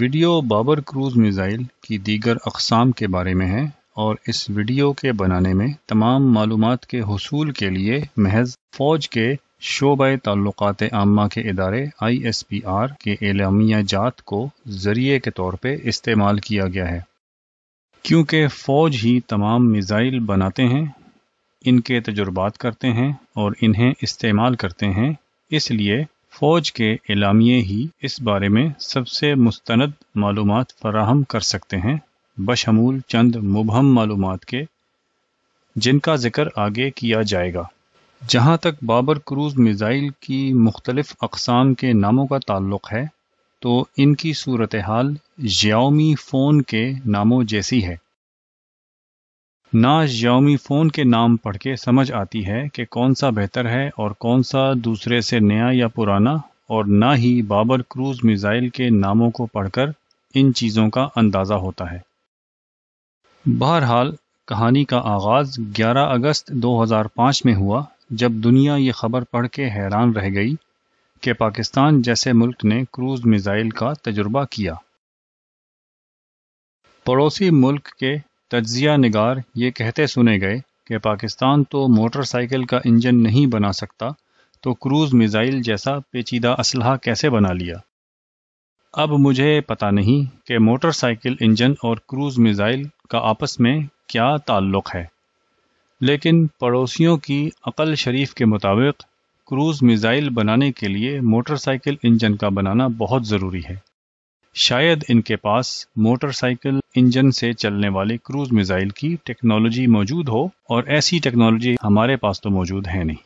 video Babar cruise missile की दीगर अकसाम के बारे में है और इस वीडियो के बनाने में तमाम मालूम के हसूल के लिए महज फौज के शोब ताल्लुक़ात आमा के इदारे आई एस पी आर के एलमिया जात को ज़रिए के तौर पर इस्तेमाल किया गया है क्योंकि फ़ौज ही तमाम मिज़ाइल बनाते हैं इनके तजुर्बात करते हैं और इन्हें इस्तेमाल करते हैं इसलिए फौज के इलामिये ही इस बारे में सबसे मुस्तंद मालूम फराहम कर सकते हैं बशमूल चंद मुबहम मालूम के जिनका जिक्र आगे किया जाएगा जहाँ तक बाबर क्रूज मिज़ाइल की मुख्तलफ़ अकसाम के नामों का ताल्लुक है तो इनकी सूरत हाल जियामी फ़ोन के नामों जैसी है ना Xiaomi फ़ोन के नाम पढ़ के समझ आती है कि कौन सा बेहतर है और कौन सा दूसरे से नया या पुराना और ना ही बाबर क्रूज मिज़ाइल के नामों को पढ़कर इन चीज़ों का अंदाज़ा होता है बहरहाल कहानी का आगाज़ 11 अगस्त 2005 में हुआ जब दुनिया ये खबर पढ़ के हैरान रह गई कि पाकिस्तान जैसे मुल्क ने क्रूज मिज़ाइल का तजुर्बा किया पड़ोसी मुल्क के तजिया निगार ये कहते सुने गए कि पाकिस्तान तो मोटरसाइकिल का इंजन नहीं बना सकता तो क्रूज़ मिज़ाइल जैसा पेचीदा असलहा कैसे बना लिया अब मुझे पता नहीं कि मोटरसाइकिल इंजन और क्रूज़ मिज़ाइल का आपस में क्या ताल्लुक़ है लेकिन पड़ोसियों की अकल शरीफ के मुताबिक क्रूज़ मिज़ाइल बनाने के लिए मोटरसाइकिल इंजन का बनाना बहुत ज़रूरी है शायद इनके पास मोटरसाइकिल इंजन से चलने वाले क्रूज मिसाइल की टेक्नोलॉजी मौजूद हो और ऐसी टेक्नोलॉजी हमारे पास तो मौजूद है नहीं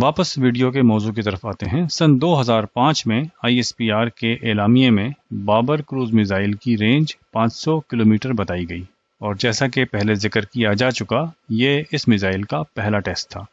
वापस वीडियो के मौजू की तरफ आते हैं सन 2005 में आईएसपीआर के एलामिये में बाबर क्रूज मिसाइल की रेंज 500 किलोमीटर बताई गई और जैसा कि पहले जिक्र किया जा चुका ये इस मिसाइल का पहला टेस्ट था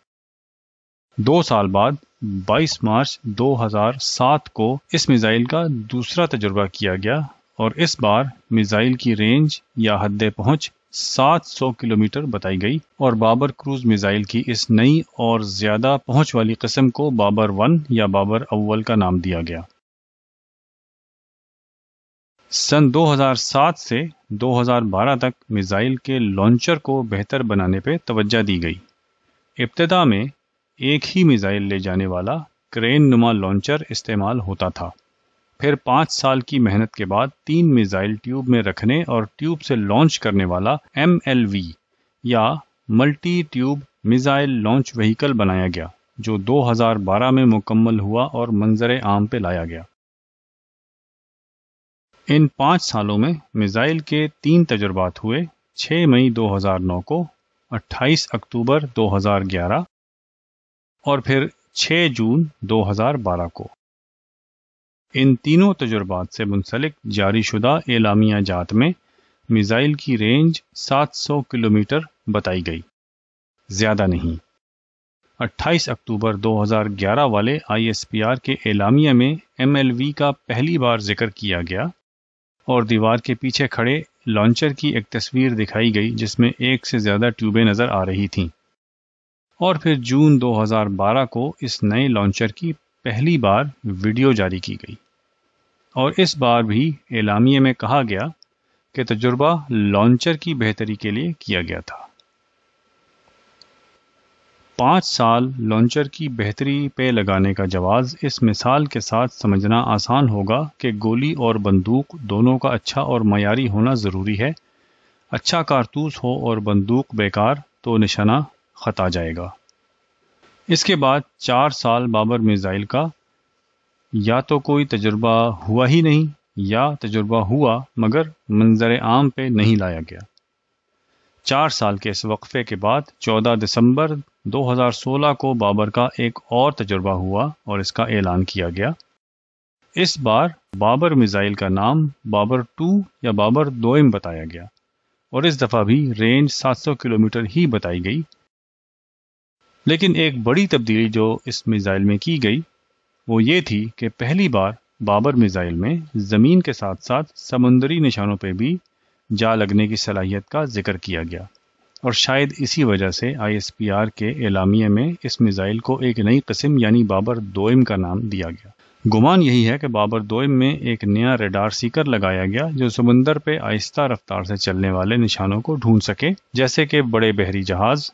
दो साल बाद 22 मार्च 2007 को इस मिसाइल का दूसरा तजुर्बा किया गया और इस बार मिसाइल की रेंज या हद पहुंच 700 किलोमीटर बताई गई और बाबर क्रूज मिसाइल की इस नई और ज्यादा पहुंच वाली किस्म को बाबर वन या बाबर अव्वल का नाम दिया गया सन 2007 से 2012 तक मिसाइल के लॉन्चर को बेहतर बनाने पर तवज्जा दी गई इब्तदा में एक ही मिसाइल ले जाने वाला क्रेन नुमा लॉन्चर इस्तेमाल होता था फिर पाँच साल की मेहनत के बाद तीन मिसाइल ट्यूब में रखने और ट्यूब से लॉन्च करने वाला एम या multi tube missile launch vehicle बनाया गया जो 2012 में मुकम्मल हुआ और मंजर आम पे लाया गया इन पाँच सालों में मिसाइल के तीन तजुर्बात हुए 6 मई 2009 को 28 अक्टूबर और फिर 6 जून 2012 को इन तीनों तजुर्बात से मुंसलिक जारीशुदा एलामिया जात में मिज़ाइल की रेंज 700 किलोमीटर बताई गई ज़्यादा नहीं 28 अक्टूबर 2011 वाले आईएसपीआर के एलामिया में एमएलवी का पहली बार जिक्र किया गया और दीवार के पीछे खड़े लॉन्चर की एक तस्वीर दिखाई गई जिसमें एक से ज़्यादा ट्यूबें नज़र आ रही थीं और फिर जून 2012 को इस नए लॉन्चर की पहली बार वीडियो जारी की गई और इस बार भी एलामिया में कहा गया कि तजुर्बा लॉन्चर की बेहतरी के लिए किया गया था पाँच साल लॉन्चर की बेहतरी पे लगाने का जवाब इस मिसाल के साथ समझना आसान होगा कि गोली और बंदूक दोनों का अच्छा और मयारी होना ज़रूरी है अच्छा कारतूस हो और बंदूक बेकार तो निशाना ख़त आ जाएगा इसके बाद चार साल बाबर मिज़ाइल का या तो कोई तजुर्बा हुआ ही नहीं या तजुर्बा हुआ मगर मंजर आम पे नहीं लाया गया चार साल के इस वक्फे के बाद 14 दिसंबर 2016 को बाबर का एक और तजुर्बा हुआ और इसका ऐलान किया गया इस बार बाबर मिज़ाइल का नाम बाबर टू या बाबर दोइम बताया गया और इस दफ़ा भी रेंज 700 किलोमीटर ही बताई गई लेकिन एक बड़ी तब्दीली जो इस मिज़ाइल में की गई वो ये थी कि पहली बार बाबर मिज़ाइल में ज़मीन के साथ साथ समुंदरी निशानों पर भी जा लगने की सलाहियत का जिक्र किया गया और शायद इसी वजह से आईएसपीआर के एलामिया में इस मिज़ाइल को एक नई कस्म यानी बाबर दोइम का नाम दिया गया गुमान यही है कि बाबर दोइम में एक नया रेडार सीकर लगाया गया जो समुंदर पे आहिस्ता रफ्तार से चलने वाले निशानों को ढूंढ सके जैसे कि बड़े बहरी जहाज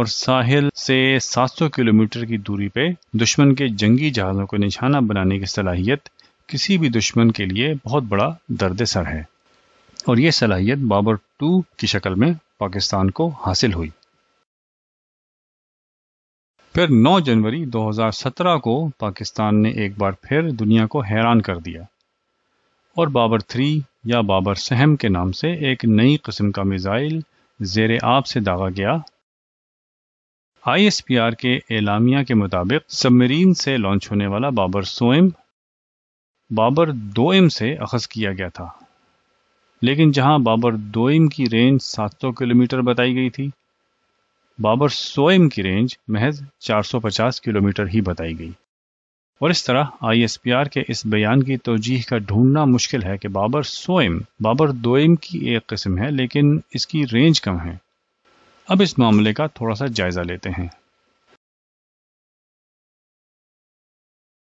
और साहिल से 700 किलोमीटर की दूरी पे दुश्मन के जंगी जहाज़ों को निशाना बनाने की सलाहियत किसी भी दुश्मन के लिए बहुत बड़ा दर्द सर है और ये सलाहियत बाबर टू की शक्ल में पाकिस्तान को हासिल हुई फिर 9 जनवरी 2017 को पाकिस्तान ने एक बार फिर दुनिया को हैरान कर दिया और बाबर थ्री या बाबर सहम के नाम से एक नई किस्म का मिज़ाइल जेर आप से दागा गया आईएसपीआर के एलामिया के मुताबिक सबमरीन से लॉन्च होने वाला बाबर सोएम बाबर एम से अखज किया गया था लेकिन जहां बाबर एम की रेंज 700 किलोमीटर बताई गई थी बाबर सोएम की रेंज महज 450 किलोमीटर ही बताई गई और इस तरह आईएसपीआर के इस बयान की तोजीह का ढूंढना मुश्किल है कि बाबर सोएम बाबर दोएम की एक किस्म है लेकिन इसकी रेंज कम है अब इस मामले का थोड़ा सा जायजा लेते हैं